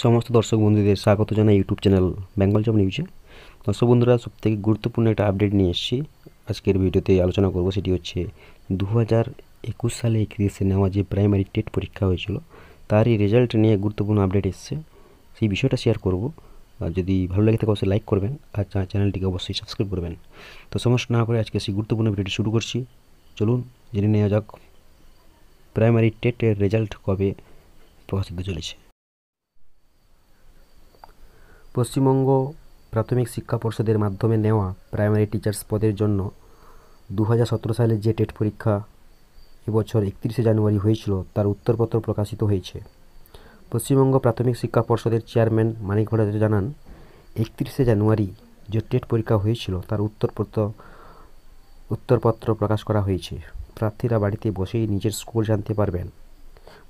সমস্ত দর্শক বন্ধুদের স্বাগত জানাই ইউটিউব চ্যানেল বেঙ্গল জব নিউজে দর্শক বন্ধুরা সবথেকে গুরুত্বপূর্ণ একটা আপডেট নিয়ে এসেছি আজকের ভিডিওতে আলোচনা করব সেটি হচ্ছে দু একুশ সালে একত্রিশে নেওয়া যে প্রাইমারি টেট পরীক্ষা হয়েছিল তারই রেজাল্ট নিয়ে গুরুত্বপূর্ণ আপডেট এসছে সেই বিষয়টা শেয়ার করব যদি ভালো লাগে থাকে অবশ্যই লাইক করবেন আর চ্যানেলটিকে অবশ্যই সাবস্ক্রাইব করবেন তো সমস্যা না করে আজকে সেই গুরুত্বপূর্ণ ভিডিওটি শুরু করছি চলুন জেনে নেওয়া যাক প্রাইমারি টেটের রেজাল্ট কবে প্রকাশিত চলেছে পশ্চিমবঙ্গ প্রাথমিক শিক্ষা পর্ষদের মাধ্যমে নেওয়া প্রাইমারি টিচার্স পদের জন্য দু সালে যে টেট পরীক্ষা এবছর একত্রিশে জানুয়ারি হয়েছিল তার উত্তরপত্র প্রকাশিত হয়েছে পশ্চিমবঙ্গ প্রাথমিক শিক্ষা পর্ষদের চেয়ারম্যান মানিক ভট্টাচার্য জানান একত্রিশে জানুয়ারি যে টেট পরীক্ষা হয়েছিল তার উত্তরপত্র উত্তরপত্র প্রকাশ করা হয়েছে প্রার্থীরা বাড়িতে বসেই নিজের স্কুল জানতে পারবেন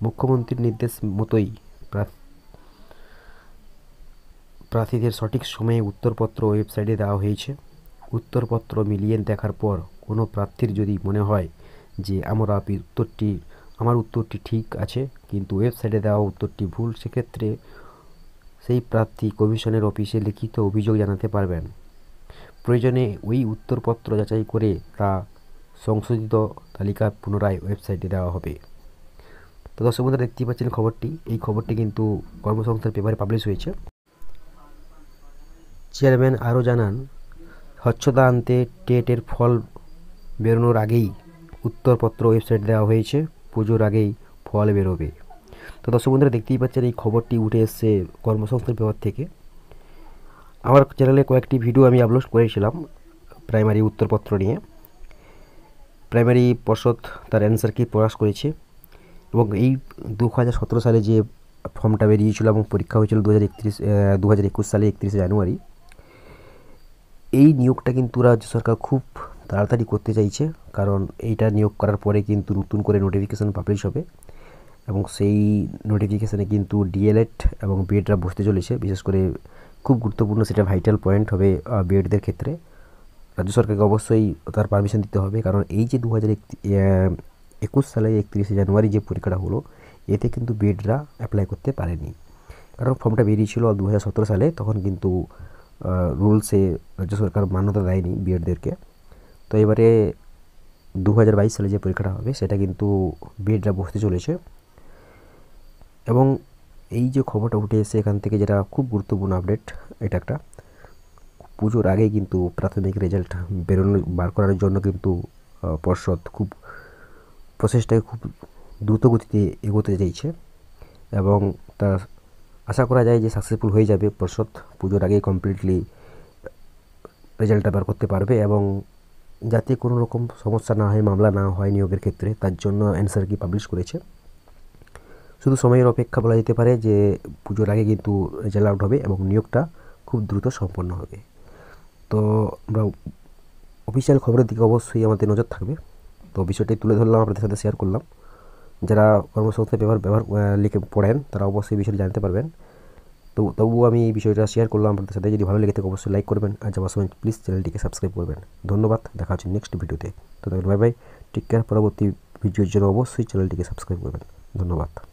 মুখ্যমন্ত্রীর নির্দেশ মতোই প্রার্থীদের সঠিক সময়ে উত্তরপত্র ওয়েবসাইটে দেওয়া হয়েছে উত্তরপত্র মিলিয়ে দেখার পর কোনো প্রার্থীর যদি মনে হয় যে আমার আপনি উত্তরটি আমার উত্তরটি ঠিক আছে কিন্তু ওয়েবসাইটে দেওয়া উত্তরটি ভুল সেক্ষেত্রে সেই প্রার্থী কমিশনের অফিসে লিখিত অভিযোগ জানাতে পারবেন প্রয়োজনে ওই উত্তরপত্র যাচাই করে তা সংশোধিত তালিকা পুনরায় ওয়েবসাইটে দেওয়া হবে তো দর্শক বন্ধুরা দেখতেই পাচ্ছেন খবরটি এই খবরটি কিন্তু কর্মসংস্থার পেপারে পাবলিশ হয়েছে চেয়ারম্যান আরও জানান স্বচ্ছতা আনতে টেটের ফল বেরোনোর আগেই উত্তরপত্র ওয়েবসাইট দেওয়া হয়েছে পুজোর আগেই ফল বেরোবে তো দর্শক বন্ধুরা দেখতেই পাচ্ছেন এই খবরটি উঠে এসছে কর্মসংস্থান বিভাগ থেকে আমার চ্যানেলে কয়েকটি ভিডিও আমি আপলোড করেছিলাম প্রাইমারি উত্তরপত্র নিয়ে প্রাইমারি পর্ষদ তার অ্যান্সার কি প্রকাশ করেছে এবং এই দু সালে যে ফর্মটা বেরিয়েছিল এবং পরীক্ষা হয়েছিল দু হাজার একত্রিশ দু হাজার একুশ সালে একত্রিশে জানুয়ারি এই নিয়োগটা কিন্তু রাজ্য সরকার খুব তাড়াতাড়ি করতে চাইছে কারণ এইটা নিয়োগ করার পরে কিন্তু নতুন করে নোটিফিকেশান পাবলিশ হবে এবং সেই নোটিফিকেশানে কিন্তু ডিএলএড এবং বিএডরা বসতে চলেছে বিশেষ করে খুব গুরুত্বপূর্ণ সেটা ভাইটাল পয়েন্ট হবে বিএডদের ক্ষেত্রে রাজ্য সরকারকে অবশ্যই তার পারমিশন দিতে হবে কারণ এই যে দু হাজার একুশ সালে একত্রিশে জানুয়ারি যে পরীক্ষাটা হলো এতে কিন্তু বিএডরা অ্যাপ্লাই করতে পারেনি কারণ ফর্মটা বেরিয়েছিল দু হাজার সতেরো সালে তখন কিন্তু রুলসে রাজ্য সরকার মান্যতা দেয়নি বিএডদেরকে তো এবারে দু হাজার বাইশ সালে যে পরীক্ষাটা হবে সেটা কিন্তু বিএডরা বসতে চলেছে এবং এই যে খবরটা উঠে এসে এখান থেকে যেটা খুব গুরুত্বপূর্ণ আপডেট এটা একটা পুজোর আগেই কিন্তু প্রাথমিক রেজাল্ট বেরোনো বার করার জন্য কিন্তু পর্ষদ খুব প্রচেষ্টায় খুব দ্রুত গতিতে এগোতে চাইছে এবং তার আশা করা যায় যে সাকসেসফুল হয়ে যাবে পর্ষদ পুজোর আগেই কমপ্লিটলি রেজাল্টটা বার করতে পারবে এবং যাতে কোনো রকম সমস্যা না হয় মামলা না হয় নিয়োগের ক্ষেত্রে তার জন্য অ্যান্সার কি পাবলিশ করেছে শুধু সময়ের অপেক্ষা বলা যেতে পারে যে পুজোর আগে কিন্তু রেজাল্ট আউট হবে এবং নিয়োগটা খুব দ্রুত সম্পন্ন হবে তো আমরা অফিসিয়াল খবরের দিকে অবশ্যই আমাদের নজর থাকবে তো বিষয়টি তুলে ধরলাম আপনাদের সাথে শেয়ার করলাম যারা কর্মসংস্থান ব্যবহার ব্যবহার লিখে পড়েন তারা অবশ্যই বিষয়টি জানতে পারবেন তো তবুও আমি এই বিষয়টা শেয়ার করলাম আপনাদের সাথে যদি ভালো লেগে থাকে অবশ্যই লাইক করবেন আর যাওয়ার সময় প্লিজ চ্যানেলটিকে সাবস্ক্রাইব করবেন ধন্যবাদ দেখা হচ্ছে নেক্সট ভিডিওতে তো বাই বাই টিকার কেয়ার পরবর্তী ভিডিওর জন্য অবশ্যই চ্যানেলটিকে সাবস্ক্রাইব করবেন ধন্যবাদ